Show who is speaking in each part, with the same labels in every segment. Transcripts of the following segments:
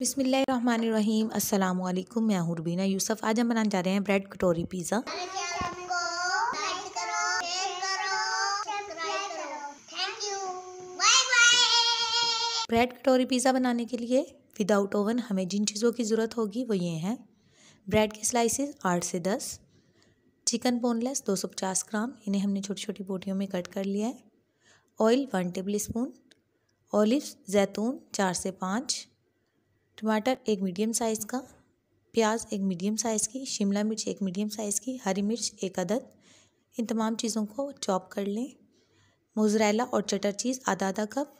Speaker 1: बिसमीम अल्लाम मैं हुरबीना यूसुफ आज हम बनाने जा रहे हैं ब्रेड कटोरी पिज़्ज़ा ब्रेड कटोरी पिज़्ज़ा बनाने के लिए विदाउट ओवन हमें जिन चीज़ों की ज़रूरत होगी वो ये हैं ब्रेड के स्लाइसेस आठ से दस चिकन बोनलेस दो सौ पचास ग्राम इन्हें हमने छोटी छोटी बोटियों में कट कर लिया है oil one tablespoon olive जैतून चार से पाँच टमाटर एक मीडियम साइज़ का प्याज एक मीडियम साइज़ की शिमला मिर्च एक मीडियम साइज़ की हरी मिर्च एक अदद इन तमाम चीज़ों को चॉप कर लें मोजरेला और चटर चीज़ आधा आधा कप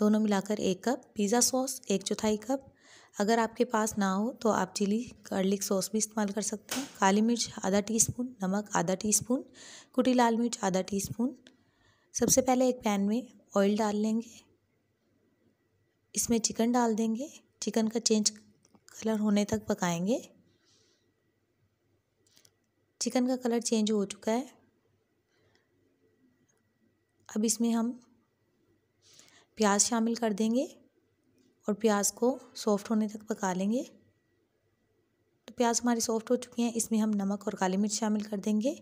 Speaker 1: दोनों मिलाकर एक कप पिज़्ज़ा सॉस एक चौथाई कप अगर आपके पास ना हो तो आप चिली गार्लिक सॉस भी इस्तेमाल कर सकते हैं काली मिर्च आधा टीस्पून नमक आधा टीस्पून कुटी लाल मिर्च आधा टीस्पून सबसे पहले एक पैन में ऑयल डाल लेंगे इसमें चिकन डाल देंगे चिकन का चेंज कलर होने तक पकाएंगे चिकन का कलर चेंज हो चुका है अब इसमें हम प्याज शामिल कर देंगे और प्याज को सॉफ्ट होने तक पका लेंगे तो प्याज हमारी सॉफ्ट हो चुकी हैं इसमें हम नमक और काली मिर्च शामिल कर देंगे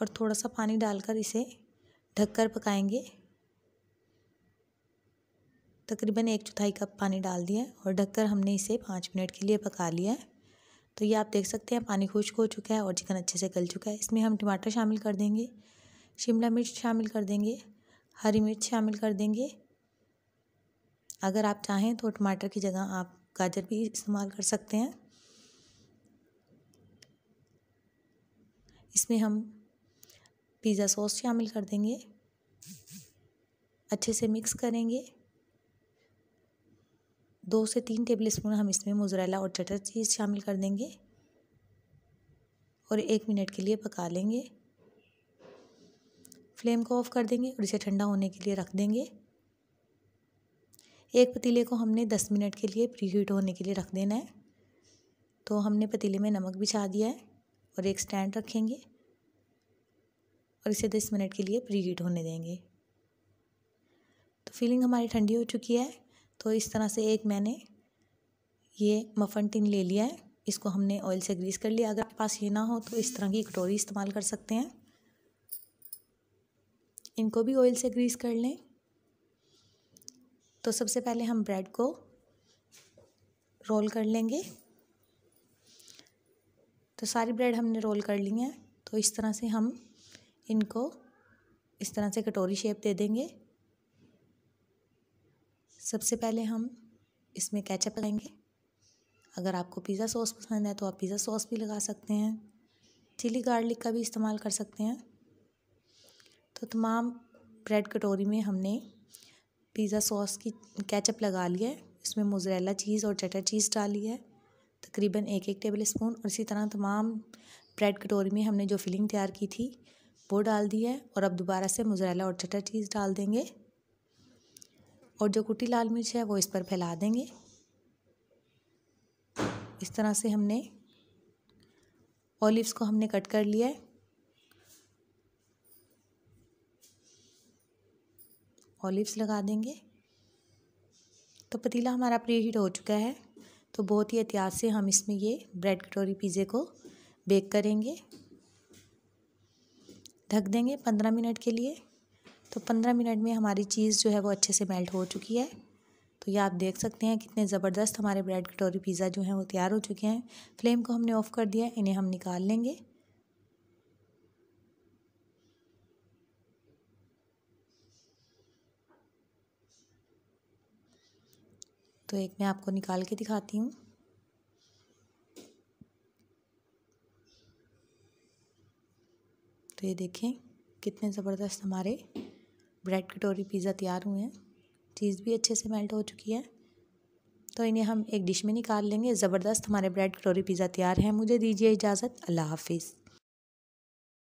Speaker 1: और थोड़ा सा पानी डालकर इसे ढककर पकाएंगे तकरीबन एक चौथाई कप पानी डाल दिया है और ढककर हमने इसे पाँच मिनट के लिए पका लिया है तो ये आप देख सकते हैं पानी खुश्क हो चुका है और चिकन अच्छे से गल चुका है इसमें हम टमाटर शामिल कर देंगे शिमला मिर्च शामिल कर देंगे हरी मिर्च शामिल कर देंगे अगर आप चाहें तो टमाटर की जगह आप गाजर भी इस्तेमाल कर सकते हैं इसमें हम पिज़्ज़ा सॉस शामिल कर देंगे अच्छे से मिक्स करेंगे दो से तीन टेबल स्पून हम इसमें मोजरेला और चटर चीज़ शामिल कर देंगे और एक मिनट के लिए पका लेंगे फ्लेम को ऑफ़ कर देंगे और इसे ठंडा होने के लिए रख देंगे एक पतीले को हमने दस मिनट के लिए प्री हीट होने के लिए रख देना है तो हमने पतीले में नमक बिछा दिया है और एक स्टैंड रखेंगे और इसे दस मिनट के लिए प्री हीट होने देंगे तो फीलिंग हमारी ठंडी हो चुकी है तो इस तरह से एक मैंने ये मफ़न टिन ले लिया है इसको हमने ऑयल से ग्रीस कर लिया अगर आपके पास ये ना हो तो इस तरह की कटोरी इस्तेमाल कर सकते हैं इनको भी ऑयल से ग्रीस कर लें तो सबसे पहले हम ब्रेड को रोल कर लेंगे तो सारी ब्रेड हमने रोल कर ली हैं तो इस तरह से हम इनको इस तरह से कटोरी शेप दे देंगे सबसे पहले हम इसमें कैचअप लगाएंगे अगर आपको पिज़्ज़ा सॉस पसंद है तो आप पिज़्ज़ा सॉस भी लगा सकते हैं चिली गार्लिक का भी इस्तेमाल कर सकते हैं तो तमाम ब्रेड कटोरी में हमने पिज़्ज़ा सॉस की कैचअप लगा लिया है इसमें मोजरेला चीज़ और चटर चीज़ डाली है तकरीबन एक एक टेबल स्पून और इसी तरह तमाम ब्रेड कटोरी में हमने जो फिलिंग तैयार की थी वो डाल दी है और अब दोबारा से मोजरेला और चटर चीज़ डाल देंगे और जो कुटी लाल मिर्च है वो इस पर फैला देंगे इस तरह से हमने ऑलिव्स को हमने कट कर लिया है ऑलिव्स लगा देंगे तो पतीला हमारा प्री हीट हो चुका है तो बहुत ही एहतियात से हम इसमें ये ब्रेड कटोरी पिज़्ज़े को बेक करेंगे ढक देंगे पंद्रह मिनट के लिए तो पंद्रह मिनट में हमारी चीज़ जो है वो अच्छे से मेल्ट हो चुकी है तो ये आप देख सकते हैं कितने ज़बरदस्त हमारे ब्रेड कटोरी पिज़्ज़ा जो हैं वो तैयार हो चुके हैं फ्लेम को हमने ऑफ़ कर दिया इन्हें हम निकाल लेंगे तो एक मैं आपको निकाल के दिखाती हूँ तो ये देखें कितने ज़बरदस्त हमारे ब्रेड कटोरी पिज़्ज़ा तैयार हुए हैं चीज़ भी अच्छे से मेल्ट हो चुकी है तो इन्हें हम एक डिश में निकाल लेंगे ज़बरदस्त हमारे ब्रेड कटोरी पिज़्ज़ा तैयार है मुझे दीजिए इजाज़त अल्लाह हाफिज़